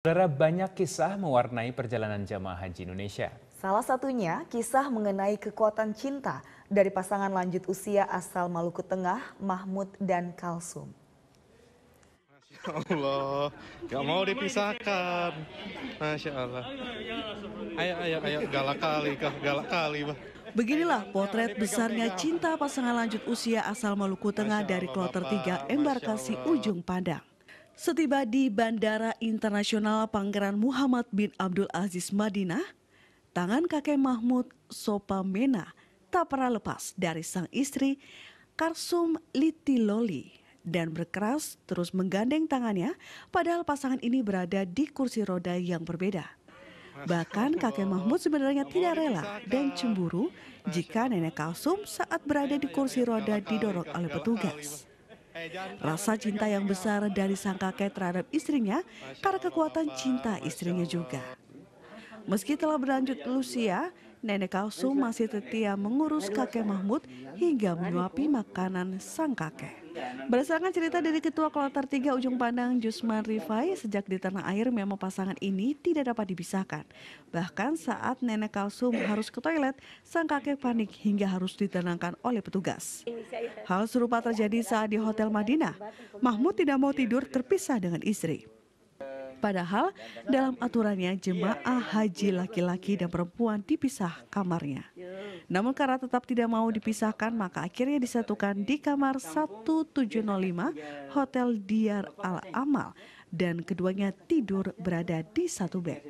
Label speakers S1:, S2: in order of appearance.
S1: Saudara, banyak kisah mewarnai perjalanan jamaah haji Indonesia. Salah satunya kisah mengenai kekuatan cinta dari pasangan lanjut usia asal Maluku Tengah, Mahmud dan Kalsum. Masya Allah, gak mau dipisahkan. Masya Allah. Ayo, ayo, ayo, galak kali, galak kali, Beginilah potret besarnya cinta pasangan lanjut usia asal Maluku Tengah dari kloter 3 embarkasi Ujung Padang. Setiba di Bandara Internasional Pangeran Muhammad bin Abdul Aziz Madinah, tangan kakek Mahmud Sopamena tak pernah lepas dari sang istri Karsum Liti Loli, dan berkeras terus menggandeng tangannya padahal pasangan ini berada di kursi roda yang berbeda. Bahkan kakek Mahmud sebenarnya tidak rela dan cemburu jika nenek Kalsum saat berada di kursi roda didorong oleh petugas. Rasa cinta yang besar dari sang kakek terhadap istrinya karena kekuatan cinta istrinya juga. Meski telah berlanjut usia, nenek Kalsum masih setia mengurus kakek Mahmud hingga menyuapi makanan sang kakek. Berdasarkan cerita dari Ketua Kloter Tiga Ujung Pandang Jusman Rifai, sejak di tanah air memang pasangan ini tidak dapat dipisahkan. Bahkan saat nenek Kalsum harus ke toilet, sang kakek panik hingga harus ditenangkan oleh petugas. Hal serupa terjadi saat di Hotel Madinah. Mahmud tidak mau tidur terpisah dengan istri. Padahal dalam aturannya jemaah haji laki-laki dan perempuan dipisah kamarnya. Namun karena tetap tidak mau dipisahkan maka akhirnya disatukan di kamar 1705 Hotel Diar Al Amal dan keduanya tidur berada di satu bed.